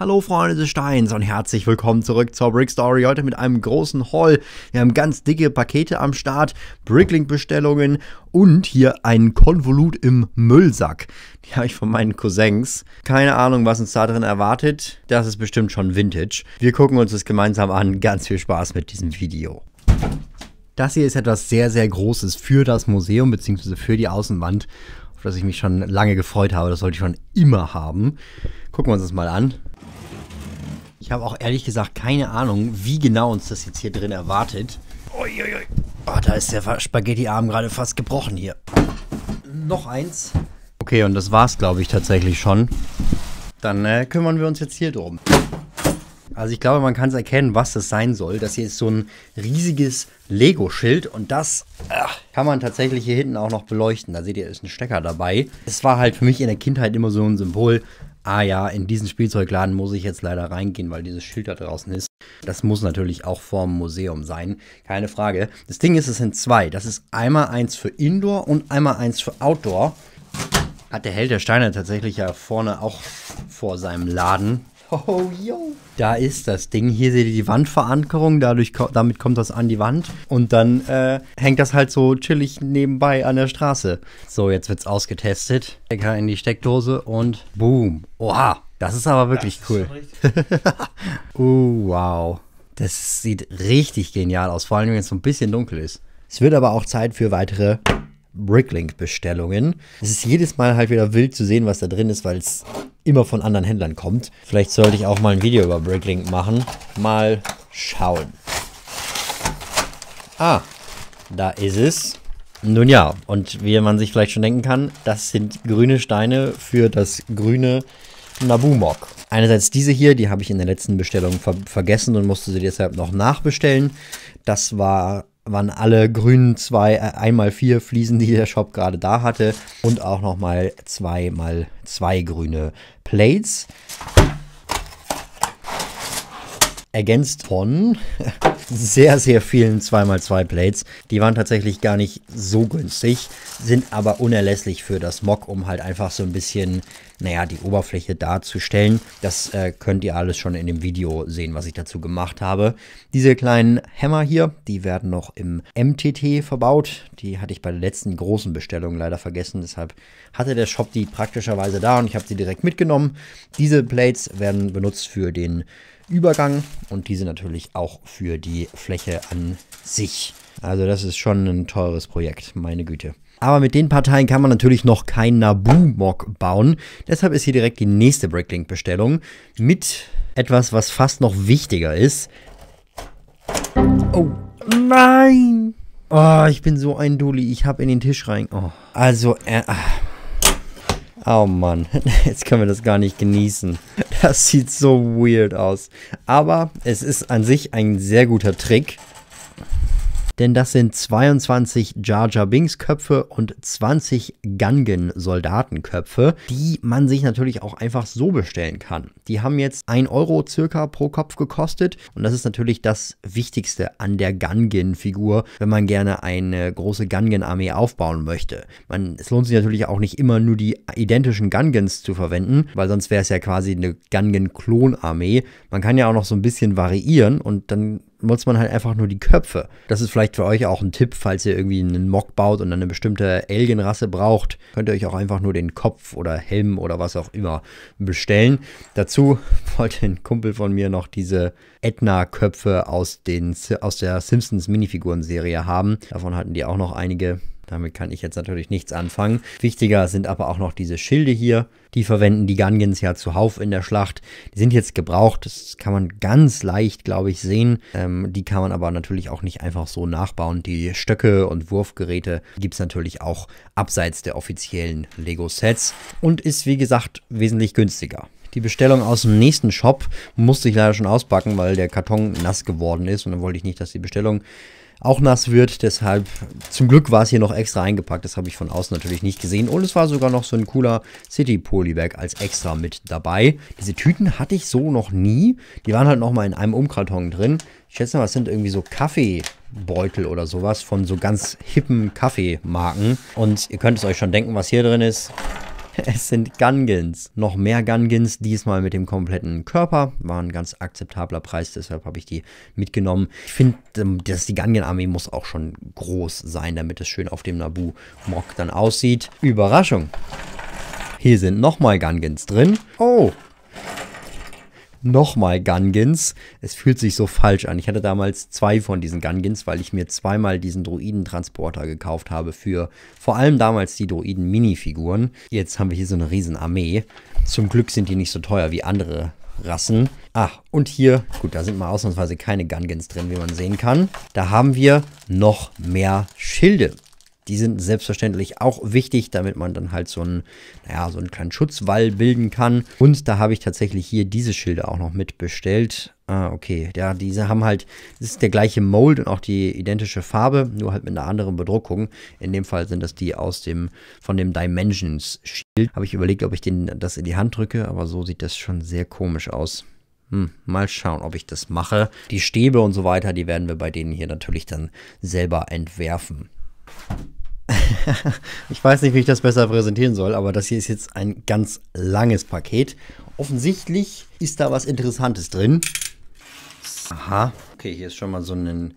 Hallo Freunde des Steins und herzlich willkommen zurück zur Brick Story. Heute mit einem großen Haul. Wir haben ganz dicke Pakete am Start, Bricklink-Bestellungen und hier ein Konvolut im Müllsack. Die habe ich von meinen Cousins. Keine Ahnung, was uns da drin erwartet. Das ist bestimmt schon Vintage. Wir gucken uns das gemeinsam an. Ganz viel Spaß mit diesem Video. Das hier ist etwas sehr, sehr Großes für das Museum bzw. für die Außenwand auf das ich mich schon lange gefreut habe. Das sollte ich schon immer haben. Gucken wir uns das mal an. Ich habe auch ehrlich gesagt keine Ahnung, wie genau uns das jetzt hier drin erwartet. Uiuiui. Oh, ah, da ist der Spaghetti-Arm gerade fast gebrochen hier. Noch eins. Okay, und das war's, glaube ich, tatsächlich schon. Dann äh, kümmern wir uns jetzt hier drum. Also ich glaube, man kann es erkennen, was das sein soll. Das hier ist so ein riesiges Lego-Schild und das ach, kann man tatsächlich hier hinten auch noch beleuchten. Da seht ihr, ist ein Stecker dabei. Es war halt für mich in der Kindheit immer so ein Symbol. Ah ja, in diesen Spielzeugladen muss ich jetzt leider reingehen, weil dieses Schild da draußen ist. Das muss natürlich auch vorm Museum sein, keine Frage. Das Ding ist, es sind zwei. Das ist einmal eins für Indoor und einmal eins für Outdoor hat der Held der Steine tatsächlich ja vorne auch vor seinem Laden Oh, yo. Da ist das Ding. Hier seht ihr die Wandverankerung. Dadurch, damit kommt das an die Wand. Und dann äh, hängt das halt so chillig nebenbei an der Straße. So, jetzt wird's ausgetestet. Stecker in die Steckdose und boom. Oha, das ist aber wirklich das ist cool. uh, wow. Das sieht richtig genial aus. Vor allem, wenn es so ein bisschen dunkel ist. Es wird aber auch Zeit für weitere Bricklink-Bestellungen. Es ist jedes Mal halt wieder wild zu sehen, was da drin ist, weil es immer von anderen Händlern kommt. Vielleicht sollte ich auch mal ein Video über Bricklink machen. Mal schauen. Ah, da ist es. Nun ja, und wie man sich vielleicht schon denken kann, das sind grüne Steine für das grüne Nabumok. Einerseits diese hier, die habe ich in der letzten Bestellung ver vergessen und musste sie deshalb noch nachbestellen. Das war waren alle grünen zwei, äh, einmal vier Fliesen, die der Shop gerade da hatte. Und auch nochmal zwei mal zwei grüne Plates ergänzt von sehr, sehr vielen 2x2 Plates. Die waren tatsächlich gar nicht so günstig, sind aber unerlässlich für das Mock, um halt einfach so ein bisschen, naja, die Oberfläche darzustellen. Das äh, könnt ihr alles schon in dem Video sehen, was ich dazu gemacht habe. Diese kleinen Hämmer hier, die werden noch im MTT verbaut. Die hatte ich bei der letzten großen Bestellung leider vergessen, deshalb hatte der Shop die praktischerweise da und ich habe sie direkt mitgenommen. Diese Plates werden benutzt für den Übergang und diese natürlich auch für die Fläche an sich. Also das ist schon ein teures Projekt, meine Güte. Aber mit den Parteien kann man natürlich noch kein Naboo-Mock bauen. Deshalb ist hier direkt die nächste Bricklink-Bestellung mit etwas, was fast noch wichtiger ist. Oh, nein! Oh, ich bin so ein Dulli. Ich habe in den Tisch rein... Oh. Also, äh, ah. Oh Mann, jetzt können wir das gar nicht genießen. Das sieht so weird aus. Aber es ist an sich ein sehr guter Trick denn das sind 22 Jar Jar Binks Köpfe und 20 Gungan Soldatenköpfe, die man sich natürlich auch einfach so bestellen kann. Die haben jetzt 1 Euro circa pro Kopf gekostet und das ist natürlich das Wichtigste an der Gungan Figur, wenn man gerne eine große Gungan Armee aufbauen möchte. Man, es lohnt sich natürlich auch nicht immer nur die identischen Gungans zu verwenden, weil sonst wäre es ja quasi eine Gungan Klonarmee. Man kann ja auch noch so ein bisschen variieren und dann nutzt man halt einfach nur die Köpfe. Das ist vielleicht für euch auch ein Tipp, falls ihr irgendwie einen Mock baut und dann eine bestimmte Alien-Rasse braucht, könnt ihr euch auch einfach nur den Kopf oder Helm oder was auch immer bestellen. Dazu wollte ein Kumpel von mir noch diese Edna-Köpfe aus, aus der Simpsons Minifiguren-Serie haben. Davon hatten die auch noch einige. Damit kann ich jetzt natürlich nichts anfangen. Wichtiger sind aber auch noch diese Schilde hier. Die verwenden die Gangens ja zuhauf in der Schlacht. Die sind jetzt gebraucht, das kann man ganz leicht, glaube ich, sehen. Ähm, die kann man aber natürlich auch nicht einfach so nachbauen. Die Stöcke und Wurfgeräte gibt es natürlich auch abseits der offiziellen Lego-Sets und ist, wie gesagt, wesentlich günstiger. Die Bestellung aus dem nächsten Shop musste ich leider schon auspacken, weil der Karton nass geworden ist und dann wollte ich nicht, dass die Bestellung auch nass wird. Deshalb, zum Glück war es hier noch extra eingepackt. Das habe ich von außen natürlich nicht gesehen. Und es war sogar noch so ein cooler City Polybag als extra mit dabei. Diese Tüten hatte ich so noch nie. Die waren halt nochmal in einem Umkarton drin. Ich schätze mal, es sind irgendwie so Kaffeebeutel oder sowas von so ganz hippen Kaffeemarken. Und ihr könnt es euch schon denken, was hier drin ist. Es sind Gungans. Noch mehr Gungans, diesmal mit dem kompletten Körper. War ein ganz akzeptabler Preis, deshalb habe ich die mitgenommen. Ich finde, ähm, dass die Gungan-Armee muss auch schon groß sein, damit es schön auf dem Naboo-Mock dann aussieht. Überraschung. Hier sind nochmal Gungans drin. Oh, nochmal Gungans. Es fühlt sich so falsch an. Ich hatte damals zwei von diesen Gungans, weil ich mir zweimal diesen Druidentransporter gekauft habe für vor allem damals die Druiden-Minifiguren. Jetzt haben wir hier so eine riesen Armee. Zum Glück sind die nicht so teuer wie andere Rassen. Ach, und hier, gut, da sind mal ausnahmsweise keine Gungans drin, wie man sehen kann. Da haben wir noch mehr Schilde. Die sind selbstverständlich auch wichtig, damit man dann halt so einen, naja, so einen kleinen Schutzwall bilden kann. Und da habe ich tatsächlich hier diese Schilder auch noch mit bestellt. Ah, okay. Ja, diese haben halt, das ist der gleiche Mold und auch die identische Farbe, nur halt mit einer anderen Bedruckung. In dem Fall sind das die aus dem, von dem Dimensions Schild. Habe ich überlegt, ob ich den, das in die Hand drücke, aber so sieht das schon sehr komisch aus. Hm, mal schauen, ob ich das mache. Die Stäbe und so weiter, die werden wir bei denen hier natürlich dann selber entwerfen. ich weiß nicht, wie ich das besser präsentieren soll, aber das hier ist jetzt ein ganz langes Paket. Offensichtlich ist da was Interessantes drin. Aha. Okay, hier ist schon mal so ein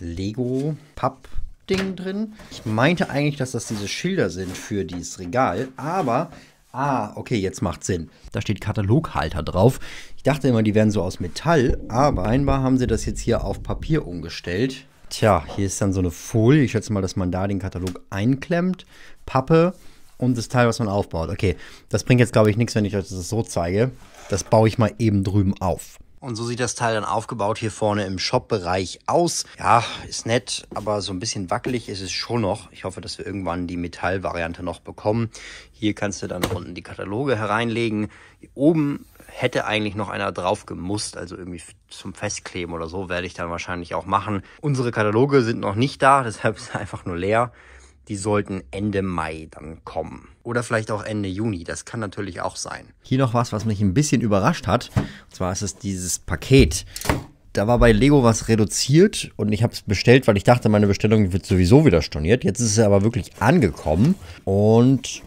Lego-Papp-Ding drin. Ich meinte eigentlich, dass das diese Schilder sind für dieses Regal, aber... Ah, okay, jetzt macht Sinn. Da steht Kataloghalter drauf. Ich dachte immer, die wären so aus Metall, aber einmal haben sie das jetzt hier auf Papier umgestellt. Tja, hier ist dann so eine Folie. Ich schätze mal, dass man da den Katalog einklemmt. Pappe und das Teil, was man aufbaut. Okay, das bringt jetzt, glaube ich, nichts, wenn ich euch das so zeige. Das baue ich mal eben drüben auf. Und so sieht das Teil dann aufgebaut hier vorne im Shop-Bereich aus. Ja, ist nett, aber so ein bisschen wackelig ist es schon noch. Ich hoffe, dass wir irgendwann die Metallvariante noch bekommen. Hier kannst du dann unten die Kataloge hereinlegen. Hier oben hätte eigentlich noch einer drauf gemusst, also irgendwie zum Festkleben oder so, werde ich dann wahrscheinlich auch machen. Unsere Kataloge sind noch nicht da, deshalb ist einfach nur leer. Die sollten Ende Mai dann kommen. Oder vielleicht auch Ende Juni, das kann natürlich auch sein. Hier noch was, was mich ein bisschen überrascht hat. Und zwar ist es dieses Paket da war bei Lego was reduziert und ich habe es bestellt, weil ich dachte, meine Bestellung wird sowieso wieder storniert. Jetzt ist es aber wirklich angekommen und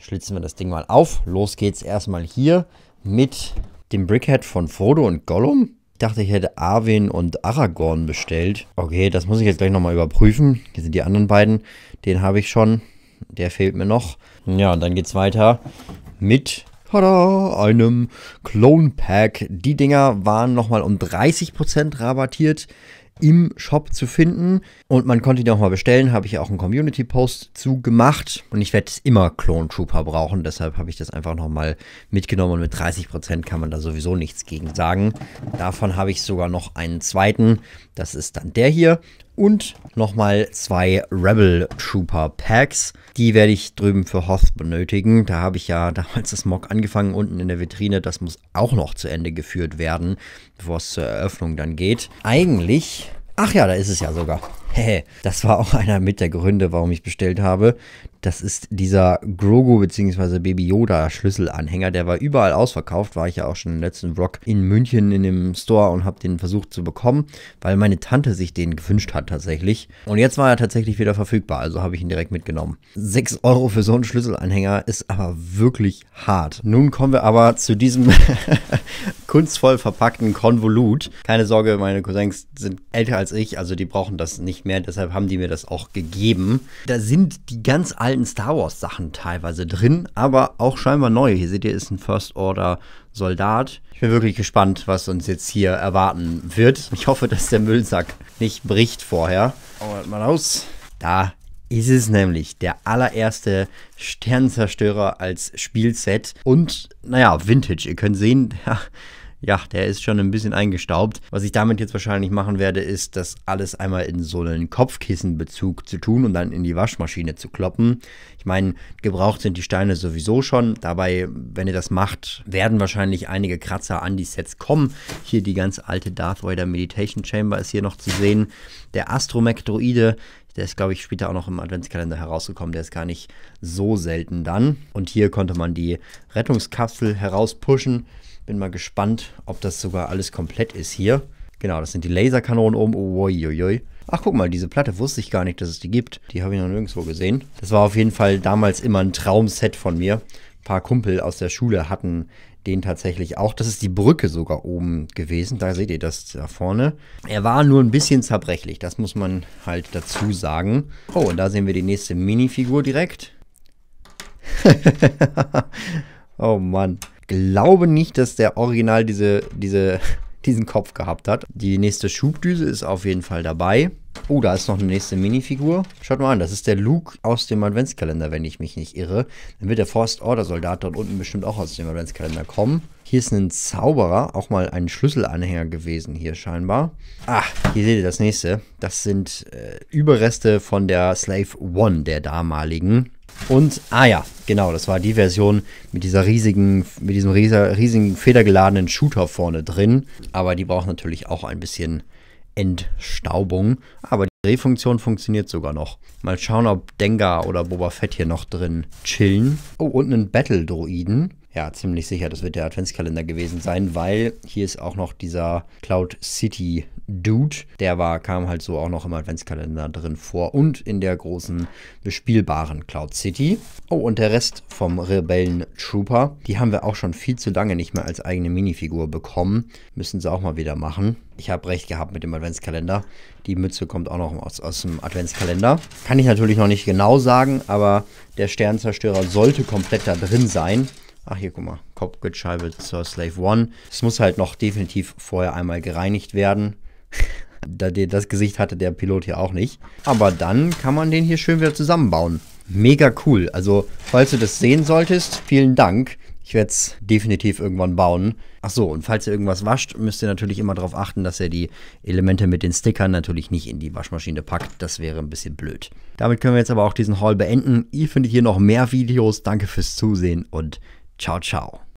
schlitzen wir das Ding mal auf. Los geht's erstmal hier mit dem Brickhead von Frodo und Gollum. Ich dachte, ich hätte Arwen und Aragorn bestellt. Okay, das muss ich jetzt gleich nochmal überprüfen. Hier sind die anderen beiden. Den habe ich schon. Der fehlt mir noch. Ja, und dann geht's weiter mit tada, einem Clone Pack. Die Dinger waren nochmal um 30% rabattiert im Shop zu finden. Und man konnte ihn auch mal bestellen, habe ich auch einen Community-Post zu gemacht. Und ich werde immer Clone Trooper brauchen, deshalb habe ich das einfach nochmal mitgenommen. Und mit 30% kann man da sowieso nichts gegen sagen. Davon habe ich sogar noch einen zweiten. Das ist dann der hier und nochmal zwei Rebel Trooper Packs. Die werde ich drüben für Hoth benötigen. Da habe ich ja damals das Mock angefangen, unten in der Vitrine. Das muss auch noch zu Ende geführt werden, bevor es zur Eröffnung dann geht. Eigentlich, ach ja, da ist es ja sogar das war auch einer mit der Gründe, warum ich bestellt habe. Das ist dieser Grogu bzw. Baby Yoda Schlüsselanhänger. Der war überall ausverkauft. War ich ja auch schon im letzten Vlog in München in dem Store und habe den versucht zu bekommen, weil meine Tante sich den gewünscht hat tatsächlich. Und jetzt war er tatsächlich wieder verfügbar. Also habe ich ihn direkt mitgenommen. 6 Euro für so einen Schlüsselanhänger ist aber wirklich hart. Nun kommen wir aber zu diesem kunstvoll verpackten Konvolut. Keine Sorge, meine Cousins sind älter als ich. Also die brauchen das nicht nicht mehr, deshalb haben die mir das auch gegeben. Da sind die ganz alten Star Wars Sachen teilweise drin, aber auch scheinbar neue. Hier seht ihr, ist ein First Order Soldat. Ich bin wirklich gespannt, was uns jetzt hier erwarten wird. Ich hoffe, dass der Müllsack nicht bricht vorher. Hau mal raus. Da ist es nämlich der allererste Sternzerstörer als Spielset und naja, Vintage. Ihr könnt sehen, der ja, der ist schon ein bisschen eingestaubt. Was ich damit jetzt wahrscheinlich machen werde, ist, das alles einmal in so einen Kopfkissenbezug zu tun und dann in die Waschmaschine zu kloppen. Ich meine, gebraucht sind die Steine sowieso schon. Dabei, wenn ihr das macht, werden wahrscheinlich einige Kratzer an die Sets kommen. Hier die ganz alte Darth Vader Meditation Chamber ist hier noch zu sehen. Der Astromech Droide, der ist, glaube ich, später auch noch im Adventskalender herausgekommen. Der ist gar nicht so selten dann. Und hier konnte man die Rettungskapsel herauspushen. Bin mal gespannt, ob das sogar alles komplett ist hier. Genau, das sind die Laserkanonen oben. Uiuiui. Ach, guck mal, diese Platte wusste ich gar nicht, dass es die gibt. Die habe ich noch nirgendwo gesehen. Das war auf jeden Fall damals immer ein Traumset von mir. Ein paar Kumpel aus der Schule hatten den tatsächlich auch. Das ist die Brücke sogar oben gewesen. Da seht ihr das da vorne. Er war nur ein bisschen zerbrechlich. Das muss man halt dazu sagen. Oh, und da sehen wir die nächste Minifigur direkt. oh Mann. Glaube nicht, dass der Original diese, diese, diesen Kopf gehabt hat. Die nächste Schubdüse ist auf jeden Fall dabei. Oh, da ist noch eine nächste Minifigur. Schaut mal an, das ist der Luke aus dem Adventskalender, wenn ich mich nicht irre. Dann wird der Forst Order Soldat dort unten bestimmt auch aus dem Adventskalender kommen. Hier ist ein Zauberer, auch mal ein Schlüsselanhänger gewesen hier scheinbar. Ah, hier seht ihr das nächste. Das sind äh, Überreste von der Slave One, der damaligen. Und, ah ja, genau, das war die Version mit dieser riesigen, mit diesem riesigen federgeladenen Shooter vorne drin. Aber die braucht natürlich auch ein bisschen Entstaubung. Aber die Drehfunktion funktioniert sogar noch. Mal schauen, ob Dengar oder Boba Fett hier noch drin chillen. Oh, und einen Battle-Droiden ja, ziemlich sicher, das wird der Adventskalender gewesen sein, weil hier ist auch noch dieser Cloud City Dude, der war, kam halt so auch noch im Adventskalender drin vor und in der großen bespielbaren Cloud City. Oh, und der Rest vom Rebellen Trooper, die haben wir auch schon viel zu lange nicht mehr als eigene Minifigur bekommen. Müssen sie auch mal wieder machen. Ich habe recht gehabt mit dem Adventskalender. Die Mütze kommt auch noch aus, aus dem Adventskalender. Kann ich natürlich noch nicht genau sagen, aber der Sternzerstörer sollte komplett da drin sein. Ach, hier, guck mal. Kopfgeldscheibe zur Slave One. Es muss halt noch definitiv vorher einmal gereinigt werden. das Gesicht hatte der Pilot hier auch nicht. Aber dann kann man den hier schön wieder zusammenbauen. Mega cool. Also, falls du das sehen solltest, vielen Dank. Ich werde es definitiv irgendwann bauen. Ach so, und falls ihr irgendwas wascht, müsst ihr natürlich immer darauf achten, dass ihr die Elemente mit den Stickern natürlich nicht in die Waschmaschine packt. Das wäre ein bisschen blöd. Damit können wir jetzt aber auch diesen Haul beenden. Ihr findet hier noch mehr Videos. Danke fürs Zusehen und 悄悄。